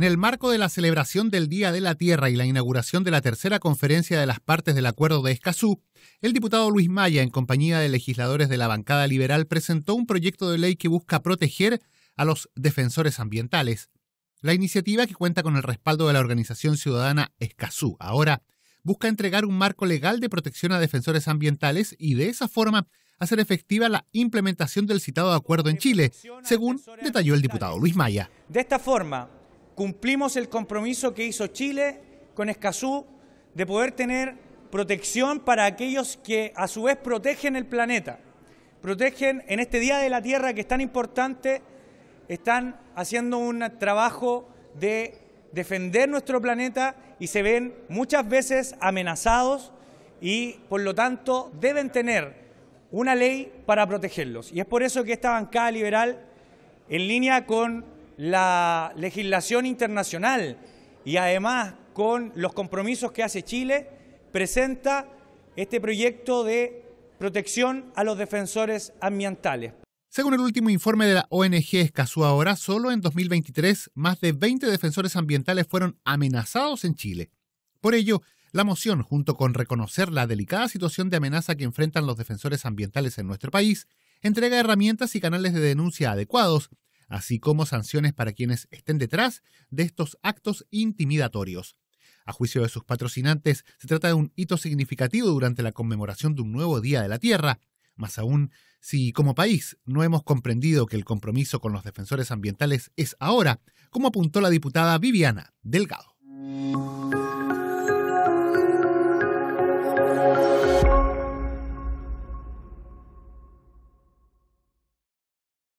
En el marco de la celebración del Día de la Tierra y la inauguración de la tercera conferencia de las partes del Acuerdo de Escazú, el diputado Luis Maya, en compañía de legisladores de la bancada liberal, presentó un proyecto de ley que busca proteger a los defensores ambientales. La iniciativa, que cuenta con el respaldo de la organización ciudadana Escazú, ahora busca entregar un marco legal de protección a defensores ambientales y de esa forma hacer efectiva la implementación del citado acuerdo en Chile, según detalló el diputado Luis Maya. De esta forma, cumplimos el compromiso que hizo Chile con Escazú de poder tener protección para aquellos que a su vez protegen el planeta, protegen en este Día de la Tierra que es tan importante, están haciendo un trabajo de defender nuestro planeta y se ven muchas veces amenazados y por lo tanto deben tener una ley para protegerlos. Y es por eso que esta bancada liberal, en línea con la legislación internacional y además con los compromisos que hace Chile, presenta este proyecto de protección a los defensores ambientales. Según el último informe de la ONG Escazú Ahora, solo en 2023 más de 20 defensores ambientales fueron amenazados en Chile. Por ello, la moción, junto con reconocer la delicada situación de amenaza que enfrentan los defensores ambientales en nuestro país, entrega herramientas y canales de denuncia adecuados así como sanciones para quienes estén detrás de estos actos intimidatorios. A juicio de sus patrocinantes, se trata de un hito significativo durante la conmemoración de un nuevo Día de la Tierra, más aún, si como país no hemos comprendido que el compromiso con los defensores ambientales es ahora, como apuntó la diputada Viviana Delgado.